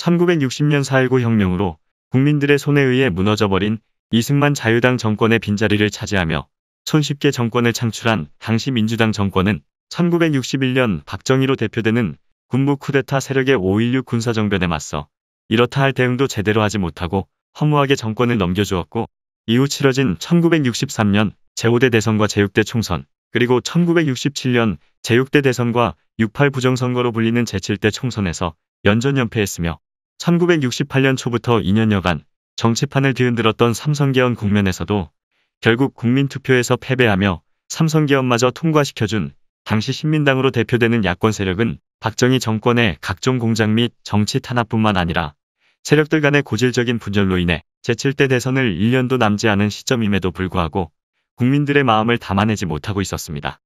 1960년 4.19 혁명으로 국민들의 손에 의해 무너져버린 이승만 자유당 정권의 빈자리를 차지하며 손쉽게 정권을 창출한 당시 민주당 정권은 1961년 박정희로 대표되는 군부 쿠데타 세력의 5.16 군사정변에 맞서 이렇다 할 대응도 제대로 하지 못하고 허무하게 정권을 넘겨주었고 이후 치러진 1963년 제5대 대선과 제6대 총선 그리고 1967년 제6대 대선과 68 부정선거로 불리는 제7대 총선에서 연전연패했으며 1968년 초부터 2년여간 정치판을 뒤흔들었던 삼성계헌 국면에서도 결국 국민투표에서 패배하며 삼성계헌마저 통과시켜준 당시 신민당으로 대표되는 야권 세력은 박정희 정권의 각종 공작 및 정치 탄압뿐만 아니라 세력들 간의 고질적인 분열로 인해 제7대 대선을 1년도 남지 않은 시점임에도 불구하고 국민들의 마음을 담아내지 못하고 있었습니다.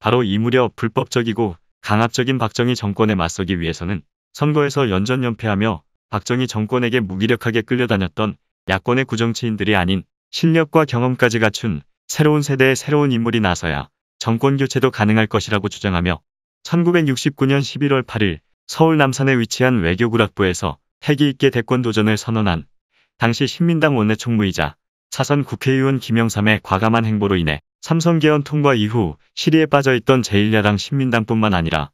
바로 이 무렵 불법적이고 강압적인 박정희 정권에 맞서기 위해서는 선거에서 연전연패하며 박정희 정권에게 무기력하게 끌려다녔던 야권의 구정치인들이 아닌 실력과 경험까지 갖춘 새로운 세대의 새로운 인물이 나서야 정권 교체도 가능할 것이라고 주장하며 1969년 11월 8일 서울 남산에 위치한 외교구락부에서 패기 있게 대권 도전을 선언한 당시 신민당 원내총무이자 사선 국회의원 김영삼의 과감한 행보로 인해 삼성계헌 통과 이후 시리에 빠져있던 제1야당 신민당뿐만 아니라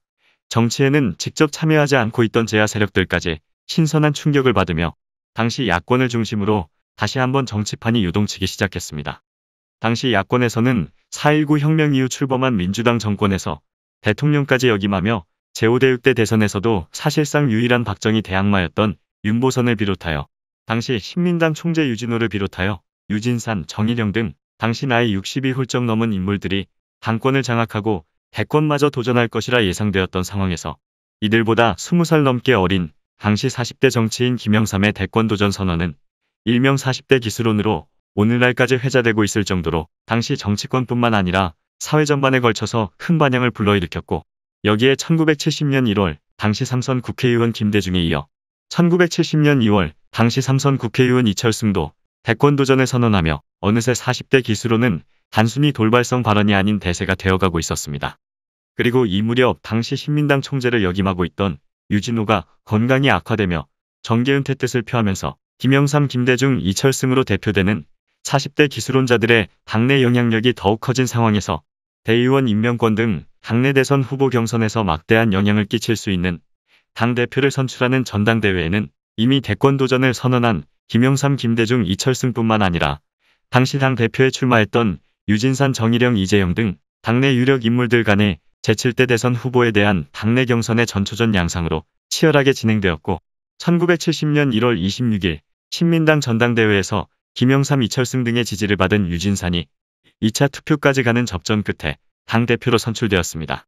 정치에는 직접 참여하지 않고 있던 제야 세력들까지 신선한 충격을 받으며 당시 야권을 중심으로 다시 한번 정치판이 요동치기 시작했습니다. 당시 야권에서는 4.19 혁명 이후 출범한 민주당 정권에서 대통령까지 역임하며 제5대6대 대선에서도 사실상 유일한 박정희 대항마였던 윤보선을 비롯하여 당시 신민당 총재 유진호를 비롯하여 유진산, 정일영 등 당시 나이 60이 훌쩍 넘은 인물들이 당권을 장악하고 대권마저 도전할 것이라 예상되었던 상황에서 이들보다 20살 넘게 어린 당시 40대 정치인 김영삼의 대권 도전 선언은 일명 40대 기술론으로 오늘날까지 회자되고 있을 정도로 당시 정치권뿐만 아니라 사회 전반에 걸쳐서 큰 반향을 불러일으켰고 여기에 1970년 1월 당시 삼선 국회의원 김대중에 이어 1970년 2월 당시 삼선 국회의원 이철승도 대권 도전을 선언하며 어느새 40대 기수로는 단순히 돌발성 발언이 아닌 대세가 되어가고 있었습니다. 그리고 이 무렵 당시 신민당 총재를 역임하고 있던 유진호가 건강이 악화되며 정계은퇴 뜻을 표하면서 김영삼, 김대중, 이철승으로 대표되는 40대 기술원자들의 당내 영향력이 더욱 커진 상황에서 대의원 임명권 등 당내 대선 후보 경선에서 막대한 영향을 끼칠 수 있는 당대표를 선출하는 전당대회에는 이미 대권 도전을 선언한 김영삼, 김대중, 이철승뿐만 아니라 당시 당대표에 출마했던 유진산, 정일영, 이재영 등 당내 유력 인물들 간의 제7대 대선 후보에 대한 당내 경선의 전초전 양상으로 치열하게 진행되었고 1970년 1월 26일 신민당 전당대회에서 김영삼 이철승 등의 지지를 받은 유진산이 2차 투표까지 가는 접전 끝에 당대표로 선출되었습니다.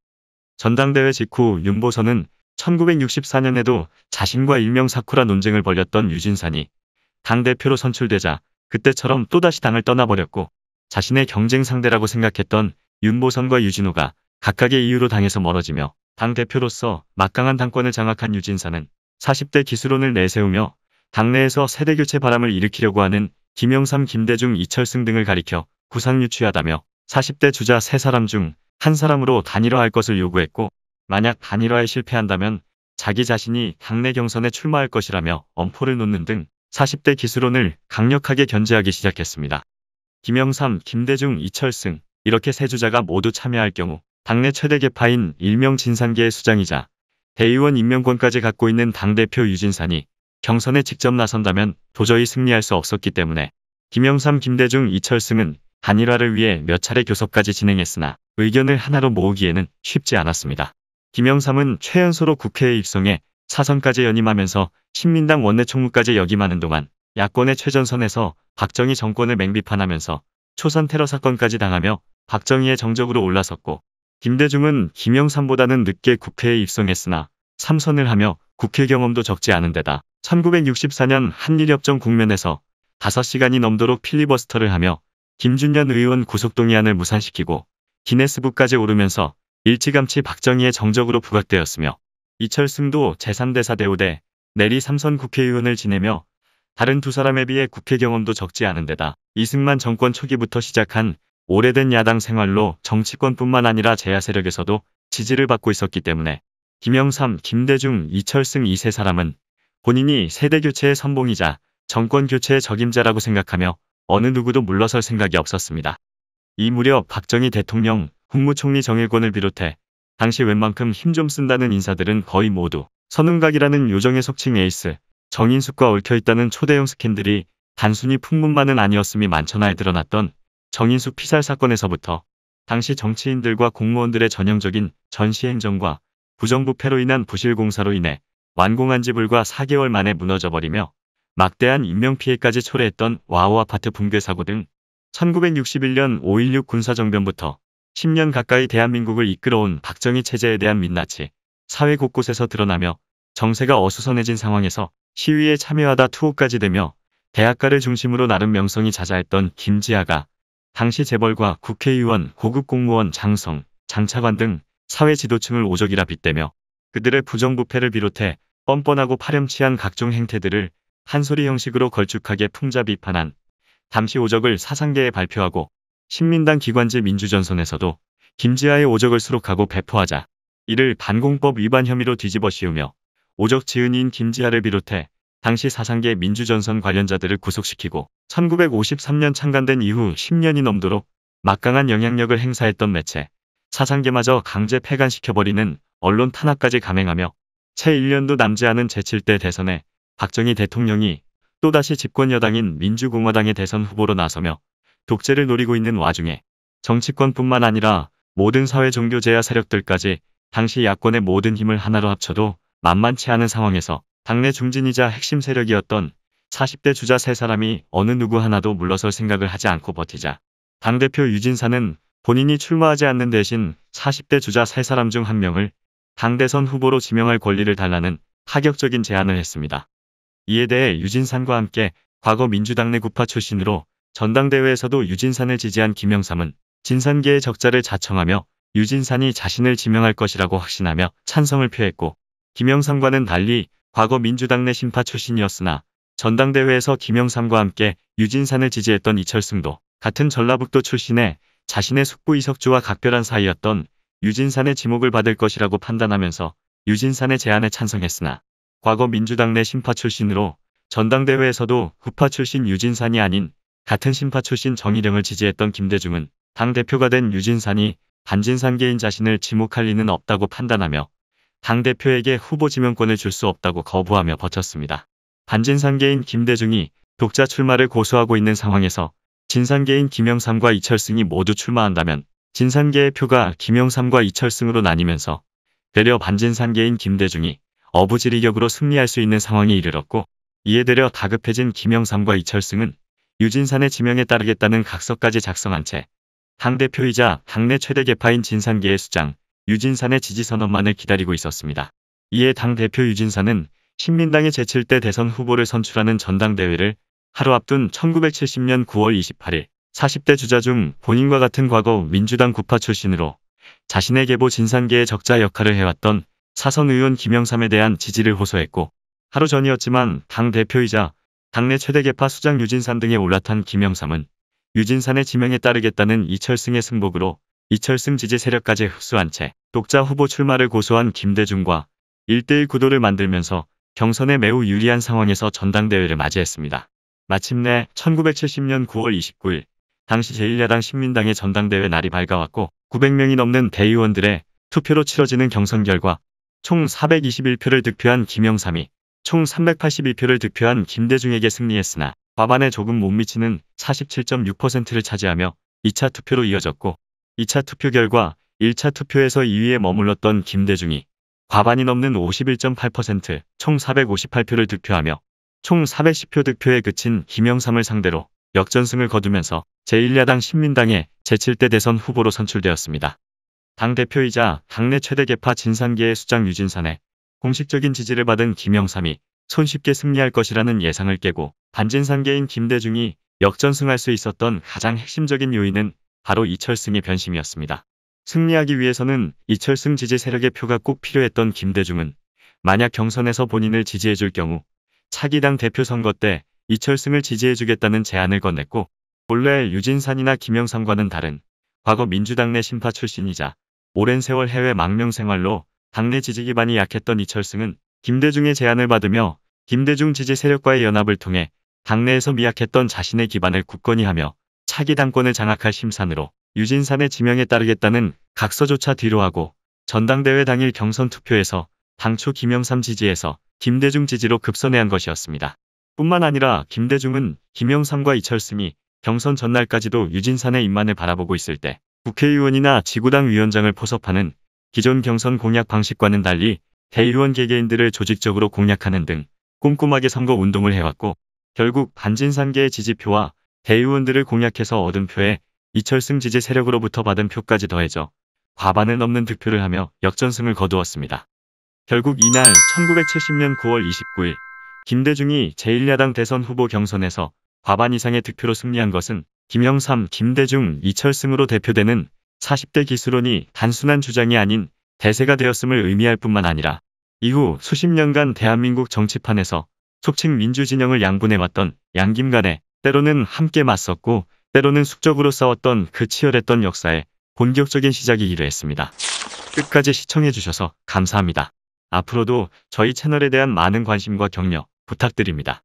전당대회 직후 윤보선은 1964년에도 자신과 일명 사쿠라 논쟁을 벌였던 유진산이 당대표로 선출되자 그때처럼 또다시 당을 떠나버렸고 자신의 경쟁 상대라고 생각했던 윤보선과 유진호가 각각의 이유로 당에서 멀어지며 당 대표로서 막강한 당권을 장악한 유진사는 40대 기술원을 내세우며 당내에서 세대교체 바람을 일으키려고 하는 김영삼, 김대중, 이철승 등을 가리켜 구상유치하다며 40대 주자 3사람 중 한 사람으로 단일화할 것을 요구했고 만약 단일화에 실패한다면 자기 자신이 당내 경선에 출마할 것이라며 엄포를 놓는 등 40대 기술원을 강력하게 견제하기 시작했습니다. 김영삼, 김대중, 이철승 이렇게 세 주자가 모두 참여할 경우 당내 최대 개파인 일명 진상계의 수장이자 대의원 임명권까지 갖고 있는 당대표 유진산이 경선에 직접 나선다면 도저히 승리할 수 없었기 때문에 김영삼, 김대중, 이철승은 단일화를 위해 몇 차례 교섭까지 진행했으나 의견을 하나로 모으기에는 쉽지 않았습니다. 김영삼은 최연소로 국회에 입성해 사선까지 연임하면서 신민당 원내총무까지 역임하는 동안 야권의 최전선에서 박정희 정권을 맹비판하면서 초선 테러 사건까지 당하며 박정희의 정적으로 올라섰고 김대중은 김영삼보다는 늦게 국회에 입성했으나 삼선을 하며 국회 경험도 적지 않은 데다 1964년 한일협정 국면에서 5시간이 넘도록 필리버스터를 하며 김준현 의원 구속동의안을 무산시키고 기네스북까지 오르면서 일찌감치 박정희의 정적으로 부각되었으며 이철승도 제3대사 대우대 내리 삼선 국회의원을 지내며 다른 두 사람에 비해 국회 경험도 적지 않은 데다 이승만 정권 초기부터 시작한 오래된 야당 생활로 정치권뿐만 아니라 재야세력에서도 지지를 받고 있었기 때문에 김영삼, 김대중, 이철승 이 세 사람은 본인이 세대교체의 선봉이자 정권교체의 적임자라고 생각하며 어느 누구도 물러설 생각이 없었습니다. 이 무렵 박정희 대통령, 국무총리 정일권을 비롯해 당시 웬만큼 힘 좀 쓴다는 인사들은 거의 모두 선운각이라는 요정의 속칭 에이스, 정인숙과 얽혀있다는 초대형 스캔들이 단순히 풍문만은 아니었음이 만천하에 드러났던 정인수 피살 사건에서부터 당시 정치인들과 공무원들의 전형적인 전시행정과 부정부패로 인한 부실공사로 인해 완공한 지불과 4개월 만에 무너져버리며 막대한 인명피해까지 초래했던 와우 아파트 붕괴 사고 등 1961년 5.16 군사정변부터 10년 가까이 대한민국을 이끌어온 박정희 체제에 대한 민낯이 사회 곳곳에서 드러나며 정세가 어수선해진 상황에서 시위에 참여하다 투옥까지 되며 대학가를 중심으로 나름 명성이 자자했던 김지아가 당시 재벌과 국회의원, 고급 공무원 장성, 장차관 등 사회 지도층을 오적이라 빗대며 그들의 부정부패를 비롯해 뻔뻔하고 파렴치한 각종 행태들을 한소리 형식으로 걸쭉하게 풍자 비판한 담시 오적을 사상계에 발표하고 신민당 기관지 민주전선에서도 김지하의 오적을 수록하고 배포하자 이를 반공법 위반 혐의로 뒤집어 씌우며 오적 지은인 김지하를 비롯해 당시 사상계 민주전선 관련자들을 구속시키고 1953년 창간된 이후 10년이 넘도록 막강한 영향력을 행사했던 매체 사상계마저 강제 폐간시켜버리는 언론 탄압까지 감행하며 채 1년도 남지 않은 제7대 대선에 박정희 대통령이 또다시 집권여당인 민주공화당의 대선 후보로 나서며 독재를 노리고 있는 와중에 정치권뿐만 아니라 모든 사회 종교 제야 세력들까지 당시 야권의 모든 힘을 하나로 합쳐도 만만치 않은 상황에서 당내 중진이자 핵심 세력이었던 40대 주자 세 사람이 어느 누구 하나도 물러설 생각을 하지 않고 버티자 당대표 유진사는 본인이 출마하지 않는 대신 40대 주자 세 사람 중 한 명을 당대선 후보로 지명할 권리를 달라는 파격적인 제안을 했습니다. 이에 대해 유진산과 함께 과거 민주당 내 구파 출신으로 전당대회에서도 유진산을 지지한 김영삼은 진산계의 적자를 자청하며 유진산이 자신을 지명할 것이라고 확신하며 찬성을 표했고 김영삼과는 달리 과거 민주당 내 심파 출신이었으나 전당대회에서 김영삼과 함께 유진산을 지지했던 이철승도 같은 전라북도 출신에 자신의 숙부 이석주와 각별한 사이였던 유진산의 지목을 받을 것이라고 판단하면서 유진산의 제안에 찬성했으나 과거 민주당 내 심파 출신으로 전당대회에서도 후파 출신 유진산이 아닌 같은 심파 출신 정일령을 지지했던 김대중은 당대표가 된 유진산이 반진산계인 자신을 지목할 리는 없다고 판단하며 당 대표에게 후보 지명권을 줄 수 없다고 거부하며 버텼습니다. 반진상계인 김대중이 독자 출마를 고수하고 있는 상황에서 진상계인 김영삼과 이철승이 모두 출마한다면 진상계의 표가 김영삼과 이철승으로 나뉘면서 되려 반진상계인 김대중이 어부지리격으로 승리할 수 있는 상황에 이르렀고 이에 대려 다급해진 김영삼과 이철승은 유진산의 지명에 따르겠다는 각서까지 작성한 채 당대표이자 당내 최대 개파인 진상계의 수장 유진산의 지지선언만을 기다리고 있었습니다. 이에 당대표 유진산은 신민당이 제7대 대선 후보를 선출하는 전당대회를 하루 앞둔 1970년 9월 28일 40대 주자 중 본인과 같은 과거 민주당 구파 출신으로 자신의 계보 진상계의 적자 역할을 해왔던 사선 의원 김영삼에 대한 지지를 호소했고 하루 전이었지만 당 대표이자 당내 최대 계파 수장 유진산 등에 올라탄 김영삼은 유진산의 지명에 따르겠다는 이철승의 승복으로 이철승 지지 세력까지 흡수한 채 독자 후보 출마를 고소한 김대중과 1대1 구도를 만들면서 경선에 매우 유리한 상황에서 전당대회를 맞이했습니다. 마침내 1970년 9월 29일 당시 제1야당 신민당의 전당대회 날이 밝아왔고 900명이 넘는 대의원들의 투표로 치러지는 경선 결과 총 421표를 득표한 김영삼이 총 382표를 득표한 김대중에게 승리했으나 과반에 조금 못 미치는 47.6%를 차지하며 2차 투표로 이어졌고 2차 투표 결과 1차 투표에서 2위에 머물렀던 김대중이 과반이 넘는 51.8%총 458표를 득표하며 총 410표 득표에 그친 김영삼을 상대로 역전승을 거두면서 제1야당 신민당의 제7대 대선 후보로 선출되었습니다. 당대표이자 당내 최대 개파 진상계의 수장 유진산의 공식적인 지지를 받은 김영삼이 손쉽게 승리할 것이라는 예상을 깨고 반진상계인 김대중이 역전승할 수 있었던 가장 핵심적인 요인은 바로 이철승의 변심이었습니다. 승리하기 위해서는 이철승 지지 세력의 표가 꼭 필요했던 김대중은 만약 경선에서 본인을 지지해줄 경우 차기당 대표 선거 때 이철승을 지지해주겠다는 제안을 건넸고 본래 유진산이나 김영삼과는 다른 과거 민주당 내 심파 출신이자 오랜 세월 해외 망명 생활로 당내 지지 기반이 약했던 이철승은 김대중의 제안을 받으며 김대중 지지 세력과의 연합을 통해 당내에서 미약했던 자신의 기반을 굳건히 하며 차기 당권을 장악할 심산으로 유진산의 지명에 따르겠다는 각서조차 뒤로하고 전당대회 당일 경선 투표에서 당초 김영삼 지지에서 김대중 지지로 급선회한 것이었습니다. 뿐만 아니라 김대중은 김영삼과 이철승이 경선 전날까지도 유진산의 입만을 바라보고 있을 때 국회의원이나 지구당 위원장을 포섭하는 기존 경선 공약 방식과는 달리 대의원 개개인들을 조직적으로 공략하는 등 꼼꼼하게 선거 운동을 해왔고 결국 반진산계의 지지표와 대의원들을 공략해서 얻은 표에 이철승 지지 세력으로부터 받은 표까지 더해져 과반을 넘는 득표를 하며 역전승을 거두었습니다. 결국 이날 1970년 9월 29일 김대중이 제1야당 대선 후보 경선에서 과반 이상의 득표로 승리한 것은 김영삼, 김대중, 이철승으로 대표되는 40대 기술원이 단순한 주장이 아닌 대세가 되었음을 의미할 뿐만 아니라 이후 수십 년간 대한민국 정치판에서 속칭 민주진영을 양분해왔던 양김간의 때로는 함께 맞섰고 때로는 숙적으로 싸웠던 그 치열했던 역사에 본격적인 시작이기로 했습니다. 끝까지 시청해주셔서 감사합니다. 앞으로도 저희 채널에 대한 많은 관심과 격려 부탁드립니다.